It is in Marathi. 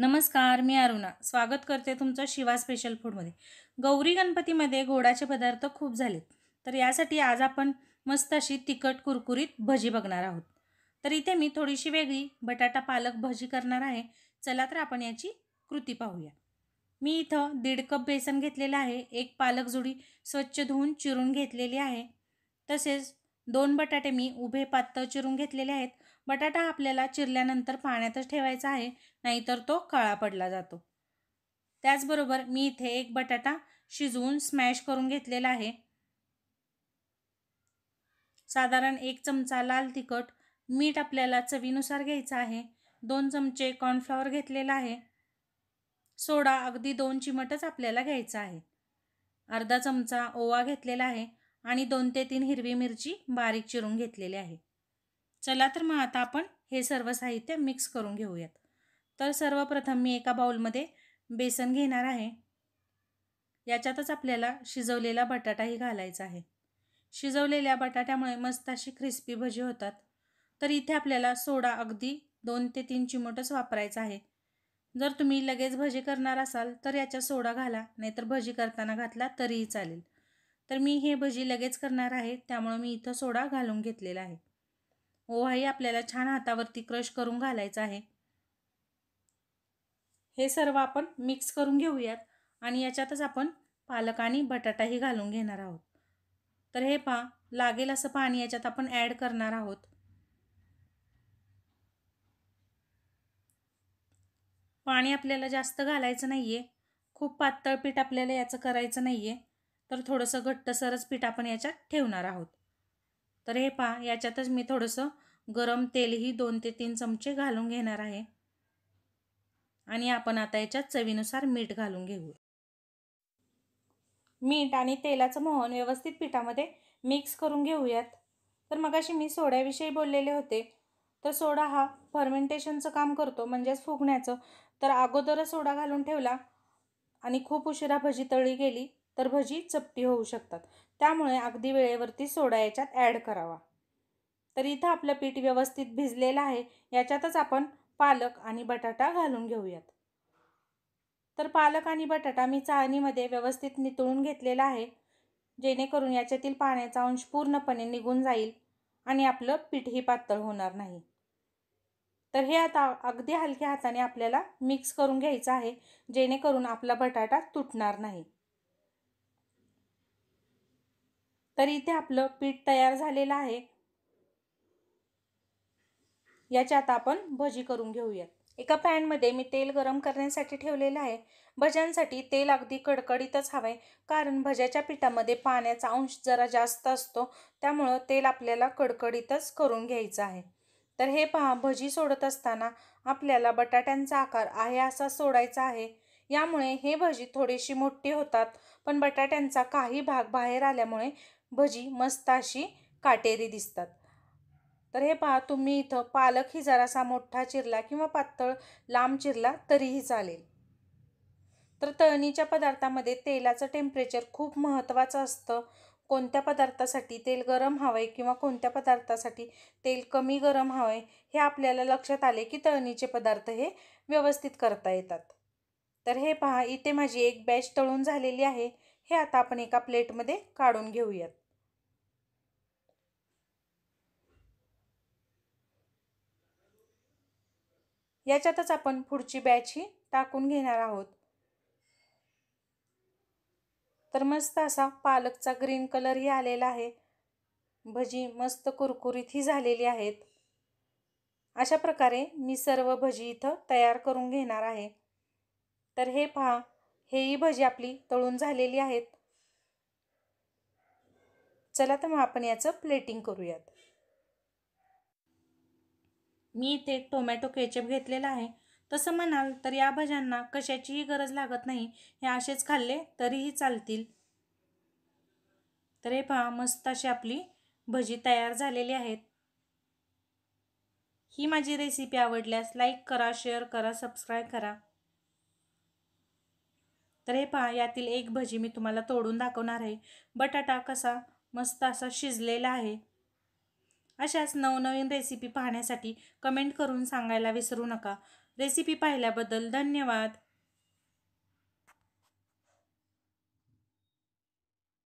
नमस्कार मी अरुणा स्वागत करते तुमचं शिवा स्पेशल फूडमध्ये गौरी गणपतीमध्ये गोडाचे पदार्थ खूप झालेत तर यासाठी आज आपण मस्त अशी तिखट कुरकुरीत भजी बघणार आहोत तर इथे मी थोडीशी वेगळी बटाटा पालक भजी करणार आहे चला तर आपण याची कृती पाहूया मी इथं दीड कप बेसन घेतलेलं आहे एक पालक जुडी स्वच्छ धुवून चिरून घेतलेली आहे तसेच दोन बटाटे मी उभे पातळ चिरून घेतलेले आहेत बटाटा आपल्याला चिरल्यानंतर पाण्यातच ठेवायचा आहे नाहीतर तो काळा पडला जातो त्याचबरोबर मी इथे एक बटाटा शिजवून स्मॅश करून घेतलेला आहे साधारण एक चमचा लाल तिखट मीठ आपल्याला चवीनुसार घ्यायचं आहे दोन चमचे कॉर्नफ्लॉवर घेतलेला आहे सोडा अगदी दोन चिमटच आपल्याला घ्यायचा आहे अर्धा चमचा ओवा घेतलेला आहे आणि दोन ते तीन हिरवी मिरची बारीक चिरून घेतलेली आहे चला तर मग आता आपण हे सर्व साहित्य मिक्स करून घेऊयात तर सर्वप्रथम मी एका बाउलमध्ये बेसन घेणार आहे याच्यातच आपल्याला शिजवलेला बटाटाही घालायचा आहे शिजवलेल्या बटाट्यामुळे मस्त अशी क्रिस्पी भजी होतात तर इथे आपल्याला सोडा अगदी दोन ते तीन चिमटच वापरायचा आहे जर तुम्ही लगेच भजी करणार असाल तर याच्या सोडा घाला नाहीतर भजी करताना घातला तरीही चालेल तर मी हे भजी लगेच करणार आहे त्यामुळे मी इथं सोडा घालून घेतलेला आहे ओवाही आपल्याला छान हातावरती क्रश करून घालायचं आहे हे सर्व आपण मिक्स करून घेऊयात आणि याच्यातच आपण पालक आणि बटाटाही घालून घेणार आहोत तर हे पा लागेल असं पाणी याच्यात आपण ॲड करणार आहोत पाणी आपल्याला जास्त घालायचं नाही आहे खूप पातळ पीठ आपल्याला याचं करायचं नाही आहे तर थोडंसं घट्टसरच पीठ आपण याच्यात ठेवणार आहोत तर हे पहा याच्यातच मी थोडंसं गरम तेलही दोन ते तीन चमचे घालून घेणार आहे आणि आपण आता याच्यात चवीनुसार मीठ घालून घेऊ मीठ आणि तेलाचं मोहन व्यवस्थित पिठामध्ये मिक्स करून घेऊयात तर मगाशी मी सोड्याविषयी बोललेले होते तर सोडा हा फर्मेंटेशनचं काम करतो म्हणजेच फुगण्याचं तर अगोदरच सोडा घालून ठेवला आणि खूप उशिरा भजी तळी गेली तर भजी चपटी होऊ शकतात त्यामुळे अगदी वेळेवरती सोडा याच्यात ॲड करावा तर इथं आपलं पीठ व्यवस्थित भिजलेलं आहे याच्यातच आपण पालक आणि बटाटा घालून घेऊयात तर पालक आणि बटाटा मी चाळणीमध्ये व्यवस्थित नितळून घेतलेला आहे जेणेकरून याच्यातील पाण्याचा अंश पूर्णपणे निघून जाईल आणि आपलं पीठही पातळ होणार नाही तर हे आता अगदी हलक्या हाताने आपल्याला मिक्स करून घ्यायचं आहे जेणेकरून आपला बटाटा तुटणार नाही तर इथे आपलं पीठ तयार झालेलं आहे आता आपण भजी करून घेऊयात एका पॅनमध्ये मी तेल गरम करण्यासाठी ठेवलेलं आहे भज्यांसाठी तेल अगदी कडकडीतच हवं आहे कारण भज्याच्या पिठामध्ये पाण्याचा अंश जरा जास्त असतो त्यामुळं तेल आपल्याला कडकडीतच करून घ्यायचं आहे तर हे पहा भजी सोडत असताना आपल्याला बटाट्यांचा आकार आहे असा सोडायचा आहे यामुळे हे भजी थोडीशी मोठी होतात पण बटाट्यांचा काही भाग बाहेर आल्यामुळे भजी मस्त अशी काटेरी दिसतात तर हे पहा तुम्ही इथं पालकही जरासा मोठा चिरला किंवा पातळ लांब चिरला तरीही चालेल तर तळणीच्या पदार्थामध्ये तेलाचं टेम्परेचर खूप महत्त्वाचं असतं कोणत्या पदार्थासाठी तेल गरम हवं आहे किंवा कोणत्या पदार्थासाठी तेल कमी गरम हवं आहे हे आपल्याला लक्षात आले की तळणीचे पदार्थ हे व्यवस्थित करता येतात तर हे पहा इथे माझी एक बॅच तळून झालेली आहे हे आता आपण एका प्लेटमध्ये काढून घेऊयात याच्यातच आपण पुढची बॅच ही टाकून घेणार आहोत तर मस्त असा पालकचा ग्रीन कलरही आलेला आहे भजी मस्त कुरकुरीत ही झालेली आहेत अशा प्रकारे मी सर्व भजी इथं तयार करून घेणार आहे तर हे पहा हेही भजी आपली तळून झालेली आहेत चला तर मग आपण याचं प्लेटिंग करूयात मी इथे टोमॅटो केचप घेतलेला आहे तसं म्हणाल तर या भज्यांना कशाचीही गरज लागत नाही हे असेच खाल्ले तरीही चालतील तर हे पहा मस्त अशी आपली भजी तयार झालेली आहेत ही माझी रेसिपी आवडल्यास लाईक करा शेअर करा सबस्क्राईब करा तर हे पहा यातील एक भजी मी तुम्हाला तोडून दाखवणार आहे बटाटा कसा मस्त असा शिजलेला आहे अशाच नवनवीन रेसिपी पाहण्यासाठी कमेंट करून सांगायला विसरू नका रेसिपी पाहिल्याबद्दल धन्यवाद